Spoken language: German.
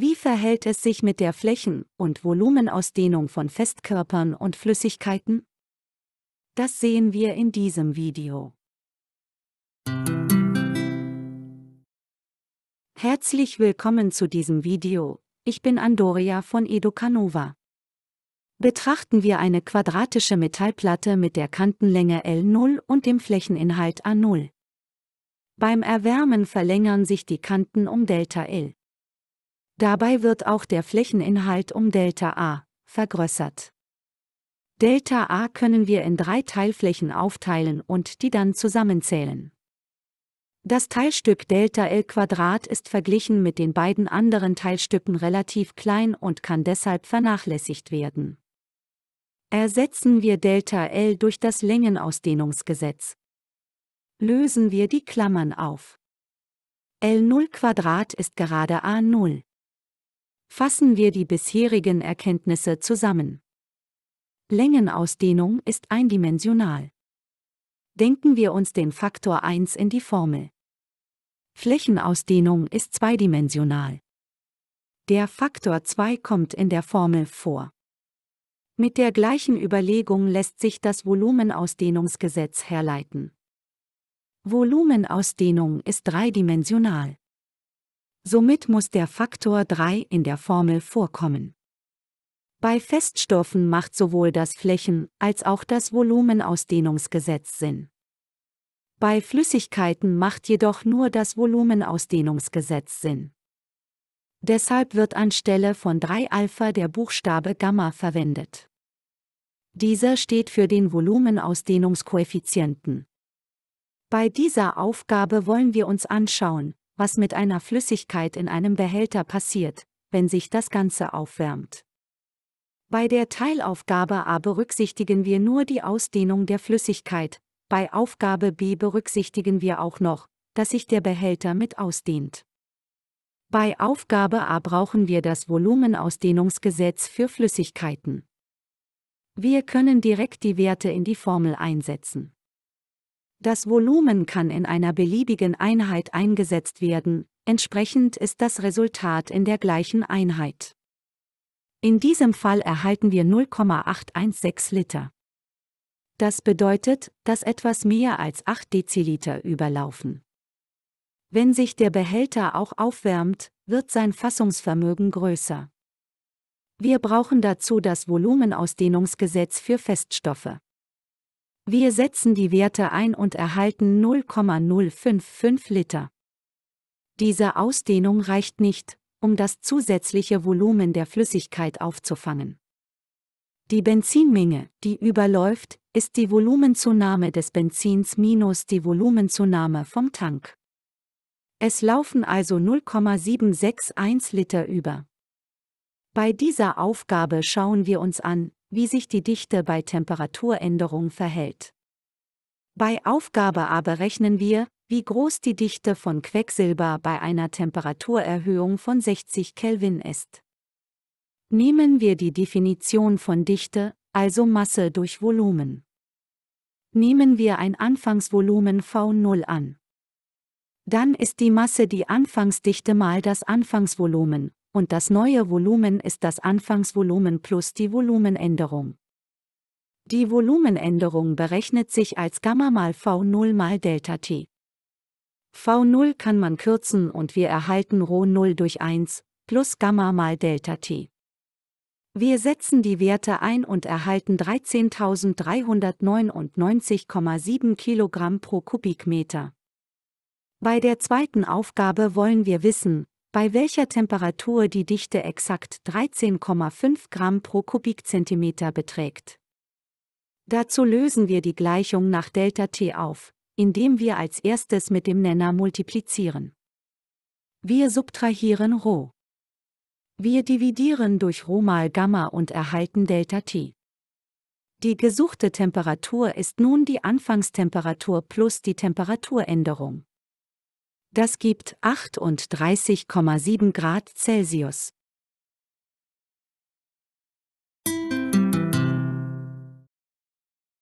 Wie verhält es sich mit der Flächen- und Volumenausdehnung von Festkörpern und Flüssigkeiten? Das sehen wir in diesem Video. Herzlich willkommen zu diesem Video, ich bin Andoria von Educanova. Betrachten wir eine quadratische Metallplatte mit der Kantenlänge L0 und dem Flächeninhalt A0. Beim Erwärmen verlängern sich die Kanten um Δ L. Dabei wird auch der Flächeninhalt um Delta A vergrößert. Delta A können wir in drei Teilflächen aufteilen und die dann zusammenzählen. Das Teilstück Delta L Δl² ist verglichen mit den beiden anderen Teilstücken relativ klein und kann deshalb vernachlässigt werden. Ersetzen wir Delta L durch das Längenausdehnungsgesetz. Lösen wir die Klammern auf. L0 Quadrat ist gerade A0. Fassen wir die bisherigen Erkenntnisse zusammen. Längenausdehnung ist eindimensional. Denken wir uns den Faktor 1 in die Formel. Flächenausdehnung ist zweidimensional. Der Faktor 2 kommt in der Formel vor. Mit der gleichen Überlegung lässt sich das Volumenausdehnungsgesetz herleiten. Volumenausdehnung ist dreidimensional. Somit muss der Faktor 3 in der Formel vorkommen. Bei Feststoffen macht sowohl das Flächen- als auch das Volumenausdehnungsgesetz Sinn. Bei Flüssigkeiten macht jedoch nur das Volumenausdehnungsgesetz Sinn. Deshalb wird anstelle von 3 Alpha der Buchstabe Gamma verwendet. Dieser steht für den Volumenausdehnungskoeffizienten. Bei dieser Aufgabe wollen wir uns anschauen, was mit einer Flüssigkeit in einem Behälter passiert, wenn sich das Ganze aufwärmt. Bei der Teilaufgabe A berücksichtigen wir nur die Ausdehnung der Flüssigkeit, bei Aufgabe B berücksichtigen wir auch noch, dass sich der Behälter mit ausdehnt. Bei Aufgabe A brauchen wir das Volumenausdehnungsgesetz für Flüssigkeiten. Wir können direkt die Werte in die Formel einsetzen. Das Volumen kann in einer beliebigen Einheit eingesetzt werden, entsprechend ist das Resultat in der gleichen Einheit. In diesem Fall erhalten wir 0,816 Liter. Das bedeutet, dass etwas mehr als 8 Deziliter überlaufen. Wenn sich der Behälter auch aufwärmt, wird sein Fassungsvermögen größer. Wir brauchen dazu das Volumenausdehnungsgesetz für Feststoffe. Wir setzen die Werte ein und erhalten 0,055 Liter. Diese Ausdehnung reicht nicht, um das zusätzliche Volumen der Flüssigkeit aufzufangen. Die Benzinmenge, die überläuft, ist die Volumenzunahme des Benzins minus die Volumenzunahme vom Tank. Es laufen also 0,761 Liter über. Bei dieser Aufgabe schauen wir uns an, wie sich die Dichte bei Temperaturänderung verhält. Bei Aufgabe aber rechnen wir, wie groß die Dichte von Quecksilber bei einer Temperaturerhöhung von 60 Kelvin ist. Nehmen wir die Definition von Dichte, also Masse durch Volumen. Nehmen wir ein Anfangsvolumen V0 an. Dann ist die Masse die Anfangsdichte mal das Anfangsvolumen, und das neue Volumen ist das Anfangsvolumen plus die Volumenänderung. Die Volumenänderung berechnet sich als Gamma mal V0 mal Delta T. V0 kann man kürzen und wir erhalten Rho 0 durch 1 plus Gamma mal Delta T. Wir setzen die Werte ein und erhalten 13.399,7 Kilogramm pro Kubikmeter. Bei der zweiten Aufgabe wollen wir wissen, bei welcher Temperatur die Dichte exakt 13,5 Gramm pro Kubikzentimeter beträgt. Dazu lösen wir die Gleichung nach ΔT auf, indem wir als erstes mit dem Nenner multiplizieren. Wir subtrahieren ρ. Wir dividieren durch ρ mal Gamma und erhalten ΔT. Die gesuchte Temperatur ist nun die Anfangstemperatur plus die Temperaturänderung. Das gibt 38,7 Grad Celsius.